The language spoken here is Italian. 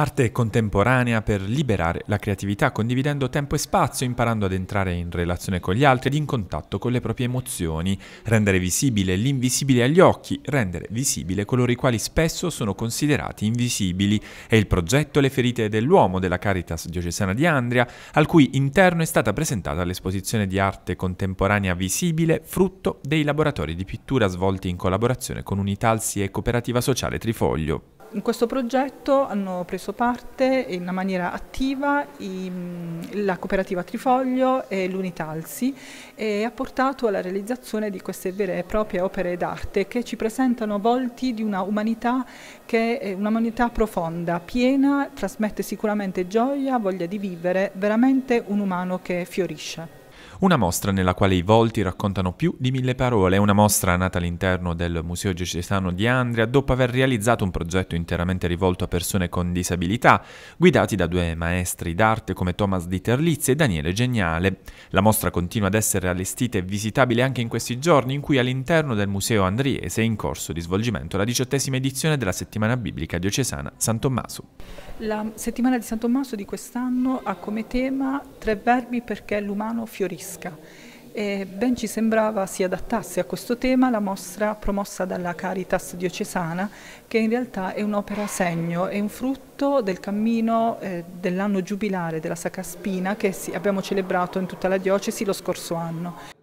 Arte contemporanea per liberare la creatività, condividendo tempo e spazio, imparando ad entrare in relazione con gli altri ed in contatto con le proprie emozioni, rendere visibile l'invisibile agli occhi, rendere visibile coloro i quali spesso sono considerati invisibili. È il progetto Le ferite dell'uomo della Caritas diocesana di Andria, al cui interno è stata presentata l'esposizione di arte contemporanea visibile, frutto dei laboratori di pittura svolti in collaborazione con Unitalsi e Cooperativa Sociale Trifoglio. In questo progetto hanno preso parte in una maniera attiva i, la cooperativa Trifoglio e l'Unitalsi e ha portato alla realizzazione di queste vere e proprie opere d'arte che ci presentano volti di una umanità che è un'umanità profonda, piena, trasmette sicuramente gioia, voglia di vivere, veramente un umano che fiorisce. Una mostra nella quale i volti raccontano più di mille parole, una mostra nata all'interno del Museo Diocesano di Andria dopo aver realizzato un progetto interamente rivolto a persone con disabilità, guidati da due maestri d'arte come Thomas di e Daniele Geniale. La mostra continua ad essere allestita e visitabile anche in questi giorni in cui all'interno del Museo Andriese è in corso di svolgimento la diciottesima edizione della Settimana Biblica Diocesana San Tommaso. La settimana di San Tommaso di quest'anno ha come tema tre verbi perché l'umano fiorisce fiorisca. E ben ci sembrava si adattasse a questo tema la mostra promossa dalla Caritas diocesana, che in realtà è un'opera segno, è un frutto del cammino eh, dell'anno giubilare della Sacra Spina che abbiamo celebrato in tutta la diocesi lo scorso anno.